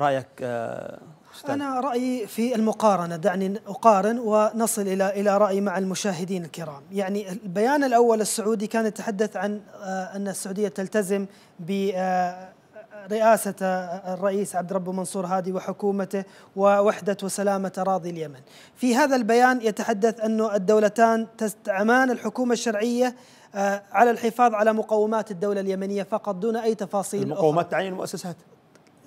رايك آه، أستاذ؟ انا رايي في المقارنه دعني اقارن ونصل الى الى رايي مع المشاهدين الكرام يعني البيان الاول السعودي كان يتحدث عن آه، ان السعوديه تلتزم ب آه، رئاسة الرئيس عبد ربه منصور هادي وحكومته ووحدة وسلامة أراضي اليمن في هذا البيان يتحدث أن الدولتان تستعمان الحكومة الشرعية على الحفاظ على مقومات الدولة اليمنية فقط دون أي تفاصيل المقومات تعين المؤسسات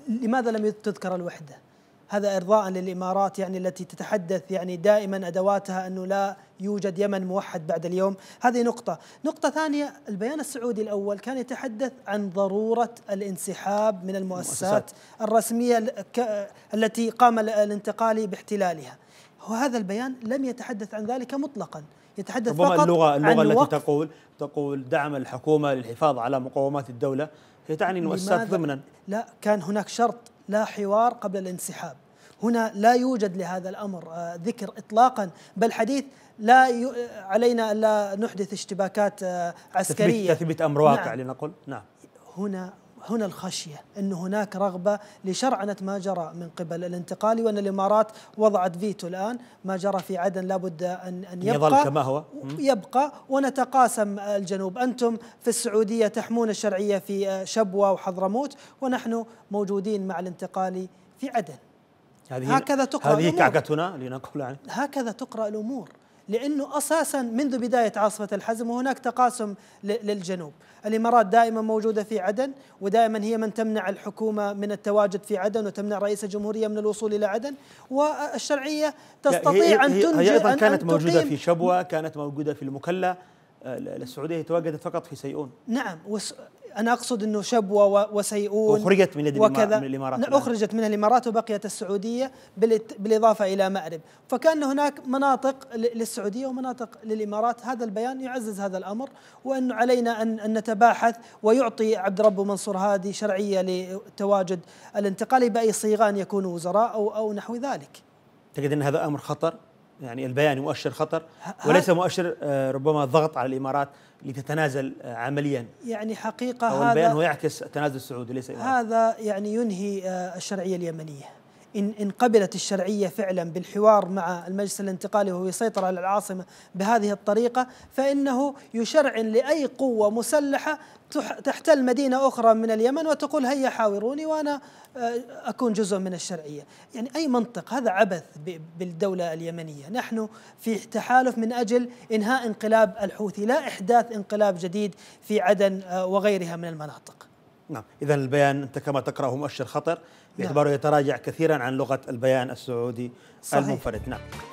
لماذا لم تذكر الوحدة؟ هذا إرضاء للإمارات يعني التي تتحدث يعني دائما أدواتها أنه لا يوجد يمن موحد بعد اليوم هذه نقطة نقطة ثانية البيان السعودي الأول كان يتحدث عن ضرورة الانسحاب من المؤسسات, المؤسسات. الرسمية التي قام الانتقالي باحتلالها وهذا البيان لم يتحدث عن ذلك مطلقا يتحدث ربما فقط اللغة اللغة عن التي تقول تقول دعم الحكومة للحفاظ على مقومات الدولة هي تعني المؤسسات ضمنا لا كان هناك شرط لا حوار قبل الانسحاب هنا لا يوجد لهذا الامر آه، ذكر اطلاقا بل حديث لا ي... آه، علينا ألا نحدث اشتباكات آه، عسكريه تثبيت, تثبيت امر واقع نعم. لنقل نعم هنا هنا الخشية أن هناك رغبة لشرعنة ما جرى من قبل الانتقالي وأن الإمارات وضعت فيتو الآن ما جرى في عدن لابد أن, أن يبقى يظل كما هو يبقى ونتقاسم الجنوب أنتم في السعودية تحمون الشرعية في آه، شبوة وحضرموت ونحن موجودين مع الانتقالي في عدن هذه هكذا تقرأ هذه كعكتنا لنقول عنه يعني. هكذا تقرأ الأمور لأنه أساسا منذ بداية عاصفة الحزم وهناك تقاسم للجنوب الإمارات دائما موجودة في عدن ودائما هي من تمنع الحكومة من التواجد في عدن وتمنع رئيس الجمهورية من الوصول إلى عدن والشرعية تستطيع هي أن تنجي هي أيضا كانت أن موجودة في شبوة كانت موجودة في المكلا السعودية آه، تواجدت فقط في سيئون نعم انا اقصد انه شبوه وسيئون اخرجت من وكذا من الامارات اخرجت من الامارات وبقيت السعوديه بالاضافه الى مأرب فكان هناك مناطق للسعوديه ومناطق للامارات هذا البيان يعزز هذا الامر وانه علينا ان نتباحث ويعطي عبد ربه منصور هادي شرعيه لتواجد الانتقالي باي صيغه ان يكون وزراء او او نحو ذلك. تجد ان هذا امر خطر يعني البيان مؤشر خطر وليس مؤشر آه، ربما ضغط على الامارات لتتنازل آه، عمليا يعني حقيقه أو البيان هذا البيان هو يعكس التنازل السعودي ليس هذا يعني ينهي آه، الشرعيه اليمنيه إن, إن قبلت الشرعية فعلا بالحوار مع المجلس الانتقالي وهو يسيطر على العاصمة بهذه الطريقة فإنه يشرعن لأي قوة مسلحة تحتل مدينة أخرى من اليمن وتقول هيا حاوروني وأنا آه، أكون جزء من الشرعية يعني أي منطق هذا عبث بالدولة اليمنية نحن في تحالف من أجل إنهاء انقلاب الحوثي لا إحداث انقلاب جديد في عدن آه، وغيرها من المناطق نعم إذا البيان أنت كما تقرأه مؤشر خطر نعم. باعتباره نعم. يتراجع كثيرا عن لغة البيان السعودي صحيح. المنفرد نعم